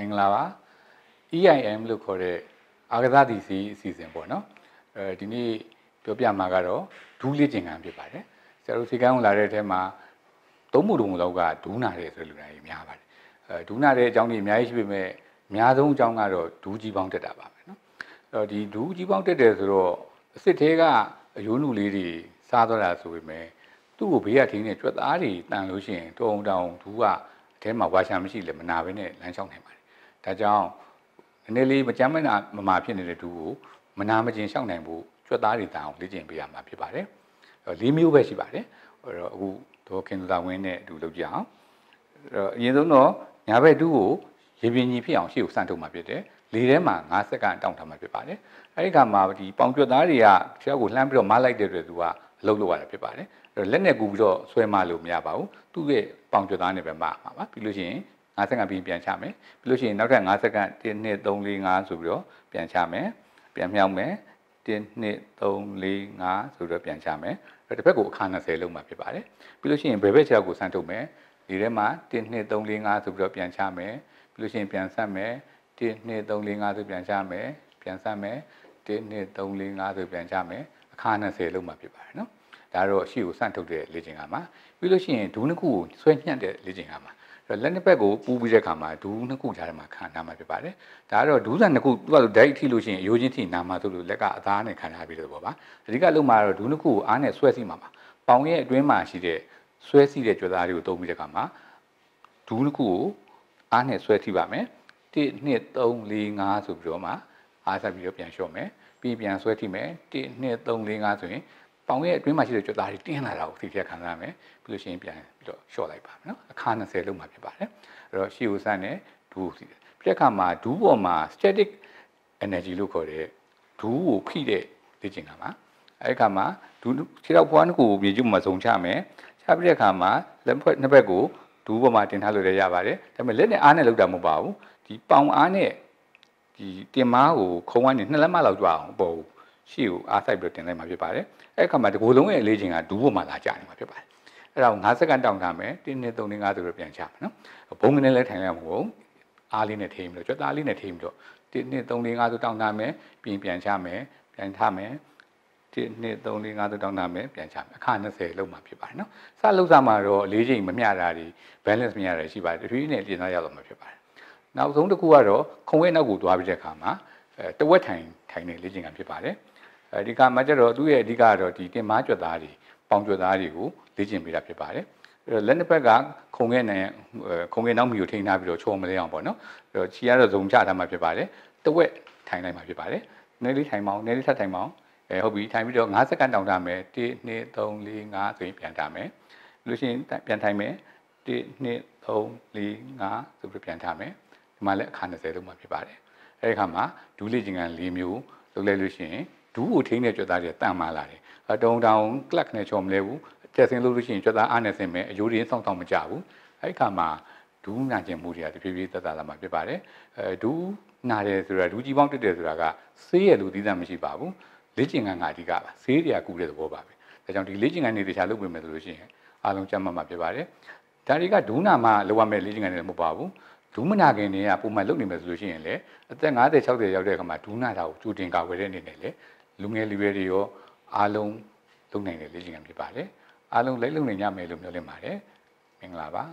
မင်္ဂလာပါ EIM လို့ခေါ်တဲ့အာကစားတည်စီအစီအစဉ်ပေါ့နော်အဲဒီနေ့ပြောပြမှာကတော့ဒူးလေ့ကျင့်ခန်းဖြစ်ပါတယ်ဆရာတို့စီကန်းဝင်လာတဲ့အထက်မှာသုံးမှုတုံတော့ကဒူးနာတယ်ဆိုလူတိုင်းများပါတယ်အဲဒူးနာတဲ့အကြောင်းကြီးအများကြီးရှိပေမဲ့အများဆုံးအကြောင်းကတော့ဒူးကြီးပေါင်းတက်တာပါပဲနော်အဲတော့ဒီဒူးကြီးပေါင်းတက်တယ်ဆိုတော့အစ်စ်သေးကအယိုးနုလေးတွေစားတော့တာဆိုပေမဲ့သူ့ကိုဘေးကထင်းနေကြွက်သားတွေတန်လို့ရှိရင်တုံတောင်ဒူးကအထဲမှာဝါရှာမရှိလည်းမနာဘဲနဲ့လမ်းလျှောက်နေပါတယ်ဒါကြောင့်နည်းနည်းလေးမကြမ်းမနာမမာဖြစ်နေတဲ့သူကိုမနာမကျင်ရှောက်နိုင်ဖို့ကြွက်သားတွေတောင်လေ့ကျင့်ပေးရမှာဖြစ်ပါတယ်၄မျိုးပဲရှိပါတယ်အဲ့တော့အခုဒေါ်ခင်သာဝင်းနဲ့အတူလုပ်ကြအောင်အဲ့တော့အရင်ဆုံးတော့ညာဘက်တူးကိုရေပြင်ကြီးဖြစ်အောင်ရှေ့ကိုစထုတ်มาဖြစ်တယ်လေထဲမှာ5စက္ကန့်တောင့်ထားมาဖြစ်ပါတယ်အဲ့ဒီခါမှာဒီပေါင်ကြွက်သားတွေကတယောက်ကိုလှမ်းပြီးတော့မလိုက်တဲ့အတွက်သူကအလုပ်လုပ်ရတာဖြစ်ပါတယ်အဲ့တော့လက်နဲ့ကူပြီးတော့ဆွဲမလို့မရပါဘူးသူ့ရဲ့ပေါင်ကြွက်သားနဲ့ပဲမမှာပါပြီးလို့ရှိရင်50စက္ကန့်ပြီးပြန်ချမယ်ပြီးလို့ရှိရင်နောက်ထပ်50စက္ကန့်1 2 3 4 5ဆိုပြီးတော့ပြန်ချမယ်ပြန်မြောက်မယ်1 2 3 4 5ဆိုတော့ပြန်ချမယ်အဲ့တစ်ဖက်ကိုအခါ20လုံးမှာဖြစ်ပါတယ်ပြီးလို့ရှိရင်ဘယ်ဘက်ခြေကိုဆန်းထုတ်မယ်ဒီထဲမှာ1 2 3 4 5ဆိုပြီးတော့ပြန်ချမယ်ပြီးလို့ရှိရင်ပြန်ဆက်မယ်1 2 3 4 5ဆိုပြန်ချမယ်ပြန်ဆက်မယ်1 2 3 4 5ဆိုပြန်ချမယ်အခါ20လုံးမှာဖြစ်ပါတယ်နော်ဒါတော့အရှိကိုစန့်ထုတ်တဲ့လေ့ကျင့်ခါမှာပြီးလို့ရှိရင်ဒူးနှစ်ခုကိုဆွဲညှက်တဲ့လေ့ကျင့်ခါမှာလက်နှစ်ဘက်ကိုပူးပြီးတဲ့အခါမှာဒူးနှစ်ခုကြားထဲမှာခံနာမှာဖြစ်ပါတယ်။ဒါကတော့ဒူးဆန်နှစ်ခုသူ့ကဓာတ်ထိလို့ရှိရင်အယိုးချင်းထိနာမှာသူ့လိုလက်ကအသားနဲ့ခံထားပြီးလို့ပေါ့ပါ။အဓိကလုံးမှာတော့ဒူးနှစ်ခုကိုအားနဲ့ဆွဲစီမှာပါ။ပေါင်ရဲ့အတွင်းမှာရှိတဲ့ဆွဲစီတဲ့ကြွသားတွေကိုသုံးပြီးတဲ့အခါမှာဒူးနှစ်ခုကိုအားနဲ့ဆွဲထိပါမယ်။1 2 3 4 5ဆိုပြီးတော့မှအားဆက်ပြီးတော့ပြန်လျှော့မယ်။ပြီးပြန်ဆွဲထိမယ်။1 2 3 4 5ဆိုရင်ပေါင်ရဲ့အတွင်းမှာရှိတဲ့ကြွသားတွေတင်းလာတာကိုသိတဲ့ခံစားရမယ်ပြီးလို့ရှိရင်ပြန်ပြီးတော့လျှော့လိုက်ပါမယ်နော်အခါ20လောက်မှာဖြစ်ပါတယ်အဲ့တော့ရှီယိုဆန်နဲ့ဒူးသိတယ်ပြက်ကမှာဒူးပေါ်မှာ static energy လို့ခေါ်တဲ့ဒူးကိုဖိတဲ့လေ့ကျင့်တာပါအဲ့ခါမှာဒူးခြေထောက်ဖွားနှစ်ခုကိုမြေကျုပ်မှာစုံချမယ်ချပြတဲ့အခါမှာလက်ဖက်နှစ်ဖက်ကိုဒူးပေါ်မှာတင်ထားလို့လည်းရပါတယ်ဒါပေမဲ့လက်နဲ့အားနဲ့လောက်တာမဟုတ်ပါဘူးဒီပေါင်အားနဲ့ဒီတင်မားကိုခုံဝန်းနေနှစ်လက်မလောက်ကြွအောင်ပေါ့ရှေ့ကိုအားဆိုင်ပြီးတင်လိုက်မှာဖြစ်ပါတယ်အဲ့ခါမှာဒီကိုလုံးရဲ့အလေးချိန်ကဒူးပေါ်မှာလာကြနေမှာဖြစ်ပါတယ်အဲ့ဒါကို9စက္ကန့်တောင်းထားမယ်1နဲ့3နဲ့5ဆိုပြီးပြန်ချမယ်နော်ဘုံကနေလဲထိုင်လိုက်မှာကိုအားလေးနဲ့ထိပြီးတော့ကြွက်သားလေးနဲ့ထိပြီးတော့1နဲ့3 4 5ဆိုတောင်းထားမယ်ပြင်ပြန်ချမယ်ပြန်ထားမယ်1 2 3 4 5တောင်းတာမယ်ပြန်ချမယ်အခါ20လောက်မှဖြစ်ပါတယ်နော်စလောက်စားမှာတော့အလေးချိန်မမျှတာတွေ balance မမျှတာရှိပါတယ်တဖြည်းနဲ့ပြင်သားရတော့မှာဖြစ်ပါတယ်နောက်ဆုံးတစ်ခုကတော့ခုံရဲ့နောက်ကိုသွားပြီးတဲ့အခါမှာအဲတဝက်ထိုင်ထိုင်နေလေ့ကျင့်ခံဖြစ်ပါတယ်အဲဒီကမှကျတော့သူ့ရဲ့အဓိကတော့ဒီတင်မားကြွက်သားတွေပေါင်ကြွက်သားတွေကိုလေ့ကျင့်ပေးတာဖြစ်ပါတယ်လက်နှစ်ဘက်ကခုံခဲ့နိုင်ခုံခဲ့နောက်မီကိုထိန်းထားပြီးတော့ချောမလဲအောင်ပေါ့နော်အဲတော့ခြေရတော့ဇုံချထားမှဖြစ်ပါတယ်တဝက်ထိုင်လိုက်မှဖြစ်ပါတယ်နည်းလေးထိုင်မအောင်နည်းလေးထပ်ထိုင်မအောင်အဲဟုတ်ပြီထိုင်ပြီးတော့5စက္ကန့်တောင်းထားမယ်1 2 3 4 5ဆိုရင်ပြန်ထားမယ်လို့ရှိရင်ပြန်ထိုင်မယ်1 2 3 4 5ဆိုပြီးပြန်ထားမယ်ဒီမှာလည်းအခါ20လုံးမှဖြစ်ပါတယ်အဲဒီအခါမှာဒူးလေးကျင်ကန်၄မျိုးလုပ်လိုက်လို့ရှိရင်ဒူးကိုထိန်းတဲ့ကြွက်သားတွေတန်မာလာတယ်အတုံတောင်ကလပ်နဲ့ချော်မလဲဘူးတက်ဆင်းလို့လို့ရှိရင်ကြွက်သားအားနဲ့ဆင်းမယ်အယိုးတွေစောင့်ဆောင်မကြဘူးအဲ့ခါမှာဒူးနာကျင်မှုတွေကတဖြည်းဖြည်းသက်သာလာမှာဖြစ်ပါတယ်အဲဒူးနာတယ်ဆိုတာဒူးကြီးပေါင်းတက်တယ်ဆိုတာကဆေးရလို့သီးသန့်မရှိပါဘူးလေ့ကျင့်ခန်းကအဓိကပါဆေးတွေကကူတဲ့သဘောပါပဲဒါကြောင့်ဒီလေ့ကျင့်ခန်းတွေတခြားလုပ်ပေးမယ်ဆိုလို့ရှိရင်အားလုံးကျမ်းမှတ်မှာဖြစ်ပါတယ်ဒါတွေကဒူးနာမှာလိုရမယ့်လေ့ကျင့်ခန်းတွေမဟုတ်ပါဘူးဒူးမနာခင်တွေကပုံမှန်လုပ်နေမယ်ဆိုလို့ရှိရင်လေအသက်50 60ရောက်တဲ့အခါမှာဒူးနာတာကိုကြိုတင်ကာဝယ်တဲ့အနေနဲ့လေလူငယ်လူရွယ်တွေရောအားလုံးလုပ်နိုင်တဲ့လေ့ကျင့်ခန်းဖြစ်ပါတယ်အားလုံးလိုက်လုပ်နိုင်ကြမယ်လို့မျှော်လင့်ပါတယ်မင်္ဂလာပါ